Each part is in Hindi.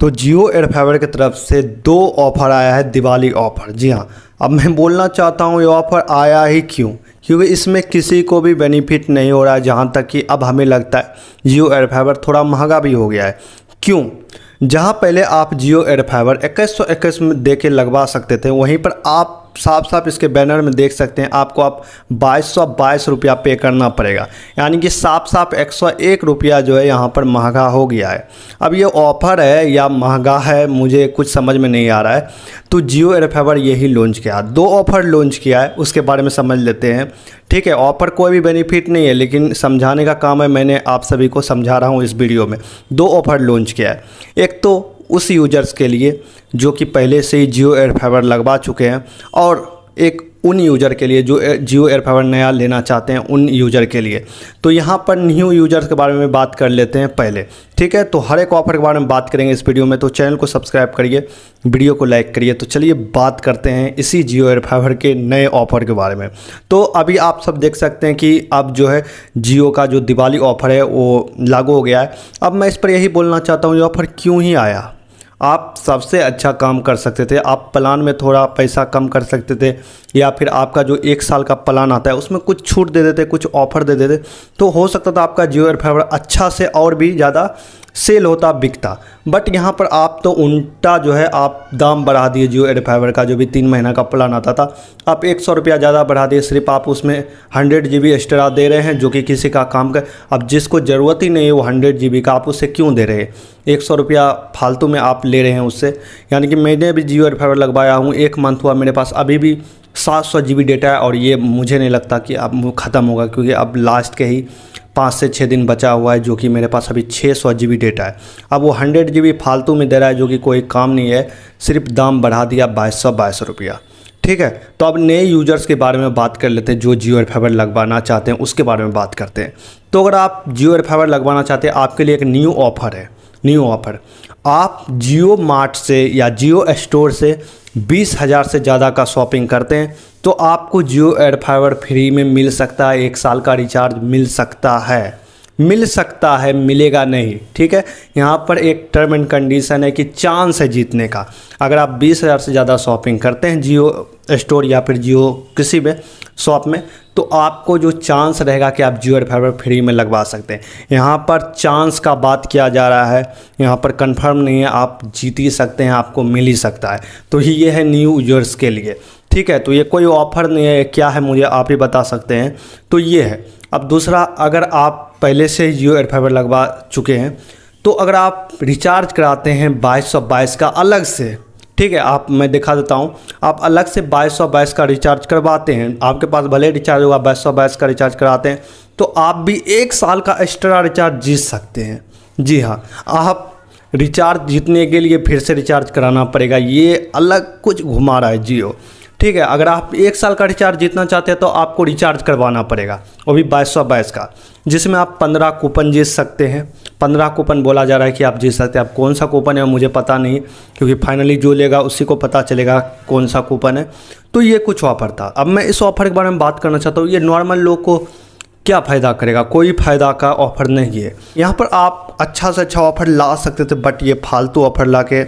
तो जियो एयर की तरफ से दो ऑफ़र आया है दिवाली ऑफ़र जी हाँ अब मैं बोलना चाहता हूँ ये ऑफ़र आया ही क्यों क्योंकि इसमें किसी को भी बेनिफिट नहीं हो रहा है जहाँ तक कि अब हमें लगता है जियो एयर थोड़ा महंगा भी हो गया है क्यों जहाँ पहले आप जियो एयर इक्कीस सौ इक्कीस में दे के लगवा सकते थे वहीं पर आप साफ साफ इसके बैनर में देख सकते हैं आपको आप बाईस सौ बाईस रुपया पे करना पड़ेगा यानी कि साफ साफ एक सौ एक रुपया जो है यहाँ पर महंगा हो गया है अब ये ऑफ़र है या महंगा है मुझे कुछ समझ में नहीं आ रहा है तो जियो एयरफेवर यही लॉन्च किया दो ऑफ़र लॉन्च किया है उसके बारे में समझ लेते हैं ठीक है ऑफ़र कोई भी बेनिफिट नहीं है लेकिन समझाने का काम है मैंने आप सभी को समझा रहा हूँ इस वीडियो में दो ऑफ़र लॉन्च किया है एक तो उस यूजर्स के लिए जो कि पहले से ही जियो एयर लगवा चुके हैं और एक उन यूज़र के लिए जो जियो एयर नया लेना चाहते हैं उन यूज़र के लिए तो यहाँ पर न्यू यूजर्स के बारे में बात कर लेते हैं पहले ठीक है तो हर एक ऑफर के बारे में बात करेंगे इस वीडियो में तो चैनल को सब्सक्राइब करिए वीडियो को लाइक करिए तो चलिए बात करते हैं इसी जियो एयर के नए ऑफर के बारे में तो अभी आप सब देख सकते हैं कि अब जो है जियो का जो दिवाली ऑफर है वो लागू हो गया है अब मैं इस पर यही बोलना चाहता हूँ ये ऑफ़र क्यों ही आया आप सबसे अच्छा काम कर सकते थे आप प्लान में थोड़ा पैसा कम कर सकते थे या फिर आपका जो एक साल का प्लान आता है उसमें कुछ छूट दे देते कुछ ऑफर दे देते तो हो सकता था आपका जियो फाइबर अच्छा से और भी ज़्यादा सेल होता बिकता बट यहाँ पर आप तो उल्टा जो है आप दाम बढ़ा दिए जियो एड का जो भी तीन महीना का प्लान आता था आप एक सौ रुपया ज़्यादा बढ़ा दिए सिर्फ आप उसमें हंड्रेड जी बी एक्स्ट्रा दे रहे हैं जो कि किसी का काम कर अब जिसको ज़रूरत ही नहीं है वो हंड्रेड जी बी का आप उससे क्यों दे रहे हैं एक सौ रुपया फालतू में आप ले रहे हैं उससे यानी कि मैंने भी जियो एड लगवाया हूँ एक मंथ हुआ मेरे पास अभी भी सात सौ जी डेटा है और ये मुझे नहीं लगता कि अब ख़त्म होगा क्योंकि अब लास्ट के ही पाँच से छः दिन बचा हुआ है जो कि मेरे पास अभी छः सौ जी डेटा है अब वो हंड्रेड जी फालतू में दे रहा है जो कि कोई काम नहीं है सिर्फ दाम बढ़ा दिया बाईस सौ बाईस रुपया ठीक है तो अब नए यूजर्स के बारे में बात कर लेते हैं जो जियो फाइबर लगवाना चाहते हैं उसके बारे में बात करते हैं तो अगर आप जियो फाइबर लगवाना चाहते हैं आपके लिए एक न्यू ऑफर है न्यू ऑफर आप जियो मार्ट से या जियो स्टोर से बीस हज़ार से ज़्यादा का शॉपिंग करते हैं तो आपको जियो एड फ्री में मिल सकता है एक साल का रिचार्ज मिल सकता है मिल सकता है मिलेगा नहीं ठीक है यहाँ पर एक टर्म एंड कंडीशन है कि चांस है जीतने का अगर आप बीस हज़ार से ज़्यादा शॉपिंग करते हैं जियो स्टोर या फिर जियो किसी में शॉप में तो आपको जो चांस रहेगा कि आप जियो फाइबर फ्री में लगवा सकते हैं यहाँ पर चांस का बात किया जा रहा है यहाँ पर कंफर्म नहीं है आप जीत ही सकते हैं आपको मिल ही सकता है तो ये है न्यू यूजर्स के लिए ठीक है तो ये कोई ऑफर नहीं है क्या है मुझे आप ही बता सकते हैं तो ये है अब दूसरा अगर आप पहले से जियो एयर फाइबर लगवा चुके हैं तो अगर आप रिचार्ज कराते हैं बाईस सौ बाईस का अलग से ठीक है आप मैं दिखा देता हूँ आप अलग से बाईस सौ बाईस का रिचार्ज करवाते हैं आपके पास भले रिचार्ज होगा बाईस सौ बाईस का रिचार्ज कराते हैं तो आप भी एक साल का एक्स्ट्रा रिचार्ज जीत सकते हैं जी हाँ आप रिचार्ज जीतने के लिए फिर से रिचार्ज कराना पड़ेगा ये अलग कुछ घुमा रहा है जियो ठीक है अगर आप एक साल का रिचार्ज जीतना चाहते हैं तो आपको रिचार्ज करवाना पड़ेगा वो भी बाईस सौ बाईस का जिसमें आप पंद्रह कूपन जीत सकते हैं पंद्रह कूपन बोला जा रहा है कि आप जीत सकते हैं आप कौन सा कूपन है मुझे पता नहीं क्योंकि फाइनली जो लेगा उसी को पता चलेगा कौन सा कूपन है तो ये कुछ ऑफर था अब मैं इस ऑफर के बारे में बात करना चाहता हूँ ये नॉर्मल लोग को क्या फ़ायदा करेगा कोई फ़ायदा का ऑफ़र नहीं है यहाँ पर आप अच्छा से अच्छा ऑफ़र ला सकते थे बट ये फालतू ऑफ़र ला के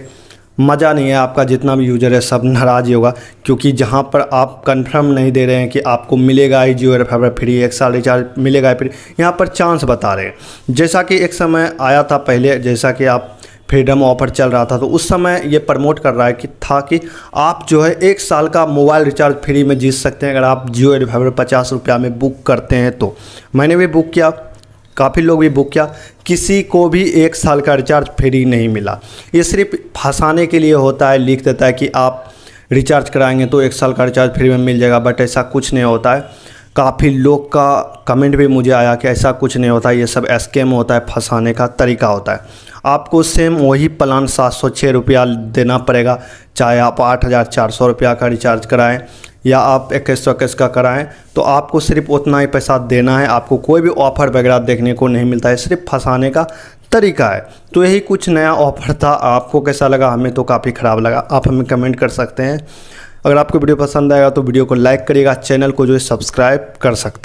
मज़ा नहीं है आपका जितना भी यूज़र है सब नाराज़ ही होगा क्योंकि जहाँ पर आप कंफर्म नहीं दे रहे हैं कि आपको मिलेगा ही जियो फाइबर फ्री एक साल रिचार्ज मिलेगा फ्री यहाँ पर चांस बता रहे हैं जैसा कि एक समय आया था पहले जैसा कि आप फ्रीडम ऑफर चल रहा था तो उस समय ये प्रमोट कर रहा है कि था कि आप जो है एक साल का मोबाइल रिचार्ज फ्री में जीत सकते हैं अगर आप जियो फाइबर पचास रुपया में बुक करते हैं तो मैंने भी बुक किया काफ़ी लोग भी बुक किया किसी को भी एक साल का रिचार्ज फ्री नहीं मिला ये सिर्फ फंसाने के लिए होता है लिख देता है कि आप रिचार्ज कराएंगे तो एक साल का रिचार्ज फ्री में मिल जाएगा बट ऐसा कुछ नहीं होता है काफ़ी लोग का कमेंट भी मुझे आया कि ऐसा कुछ नहीं होता ये सब स्केम होता है फंसाने का तरीका होता है आपको सेम वही प्लान सात सौ छः रुपया देना पड़ेगा चाहे आप आठ हज़ार चार सौ रुपया का रिचार्ज कराएं या आप इक्कीस सौ इक्कीस का कराएं तो आपको सिर्फ उतना ही पैसा देना है आपको कोई भी ऑफ़र वगैरह देखने को नहीं मिलता है सिर्फ फंसाने का तरीका है तो यही कुछ नया ऑफर था आपको कैसा लगा हमें तो काफ़ी ख़राब लगा आप हमें कमेंट कर सकते हैं अगर आपको वीडियो पसंद आएगा तो वीडियो को लाइक करिएगा चैनल को जो है सब्सक्राइब कर सकते हैं